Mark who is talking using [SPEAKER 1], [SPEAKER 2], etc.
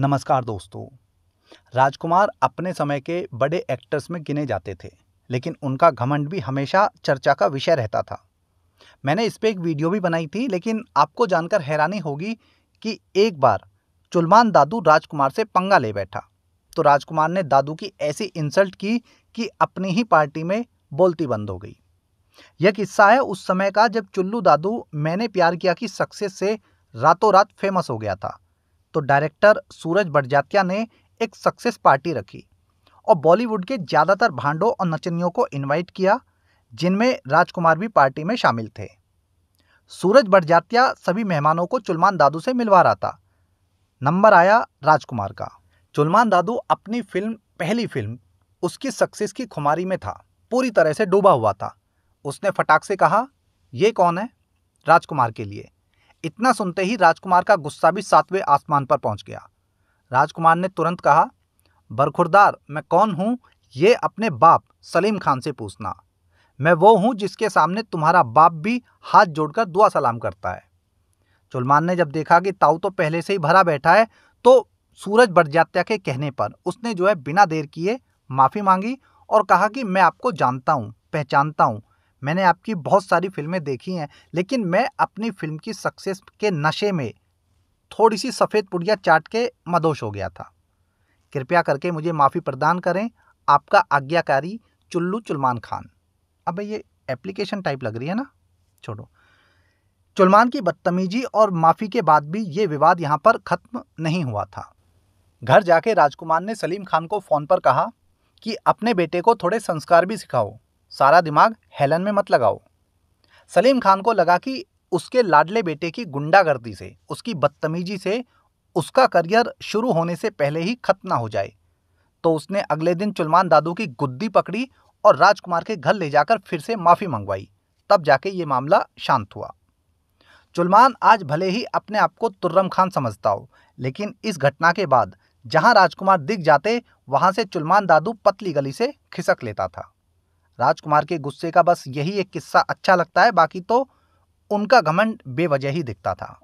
[SPEAKER 1] नमस्कार दोस्तों राजकुमार अपने समय के बड़े एक्टर्स में गिने जाते थे लेकिन उनका घमंड भी हमेशा चर्चा का विषय रहता था मैंने इस पर एक वीडियो भी बनाई थी लेकिन आपको जानकर हैरानी होगी कि एक बार चुलमान दादू राजकुमार से पंगा ले बैठा तो राजकुमार ने दादू की ऐसी इंसल्ट की कि अपनी ही पार्टी में बोलती बंद हो गई यह किस्सा है उस समय का जब चुल्लू दादू मैंने प्यार किया कि सक्सेस से रातों रात फेमस हो गया था तो डायरेक्टर सूरज बड़जातिया ने एक सक्सेस पार्टी रखी और बॉलीवुड के ज़्यादातर भांडों और नचनियों को इनवाइट किया जिनमें राजकुमार भी पार्टी में शामिल थे सूरज बड़जातिया सभी मेहमानों को चुलमान दादू से मिलवा रहा था नंबर आया राजकुमार का चुलमान दादू अपनी फिल्म पहली फिल्म उसकी सक्सेस की खुमारी में था पूरी तरह से डूबा हुआ था उसने फटाक से कहा यह कौन है राजकुमार के लिए इतना सुनते ही राजकुमार का गुस्सा भी सातवें आसमान पर पहुंच गया राजकुमार ने तुरंत कहा बरखुरदार मैं कौन हूं ये अपने बाप सलीम खान से पूछना मैं वो हूं जिसके सामने तुम्हारा बाप भी हाथ जोड़कर दुआ सलाम करता है चुलमान ने जब देखा कि ताऊ तो पहले से ही भरा बैठा है तो सूरज बड़जात्या के कहने पर उसने जो है बिना देर किए माफ़ी मांगी और कहा कि मैं आपको जानता हूँ पहचानता हूँ मैंने आपकी बहुत सारी फिल्में देखी हैं लेकिन मैं अपनी फिल्म की सक्सेस के नशे में थोड़ी सी सफ़ेद पुड़िया चाट के मदोश हो गया था कृपया करके मुझे माफ़ी प्रदान करें आपका आज्ञाकारी चुल्लू चुलमान खान अब ये एप्लीकेशन टाइप लग रही है ना छोड़ो चुलमान की बदतमीजी और माफ़ी के बाद भी ये विवाद यहाँ पर ख़त्म नहीं हुआ था घर जाके राजकुमार ने सलीम खान को फ़ोन पर कहा कि अपने बेटे को थोड़े संस्कार भी सिखाओ सारा दिमाग हेलन में मत लगाओ सलीम खान को लगा कि उसके लाडले बेटे की गुंडागर्दी से उसकी बदतमीजी से उसका करियर शुरू होने से पहले ही खत्म ना हो जाए तो उसने अगले दिन चुलमान दादू की गुद्दी पकड़ी और राजकुमार के घर ले जाकर फिर से माफ़ी मंगवाई तब जाके ये मामला शांत हुआ चुलमान आज भले ही अपने आप को तुर्रम खान समझता हो लेकिन इस घटना के बाद जहां राजकुमार दिख जाते वहां से चुलमान दादू पतली गली से खिसक लेता था राजकुमार के गुस्से का बस यही एक किस्सा अच्छा लगता है बाकी तो उनका घमंड बेवजह ही दिखता था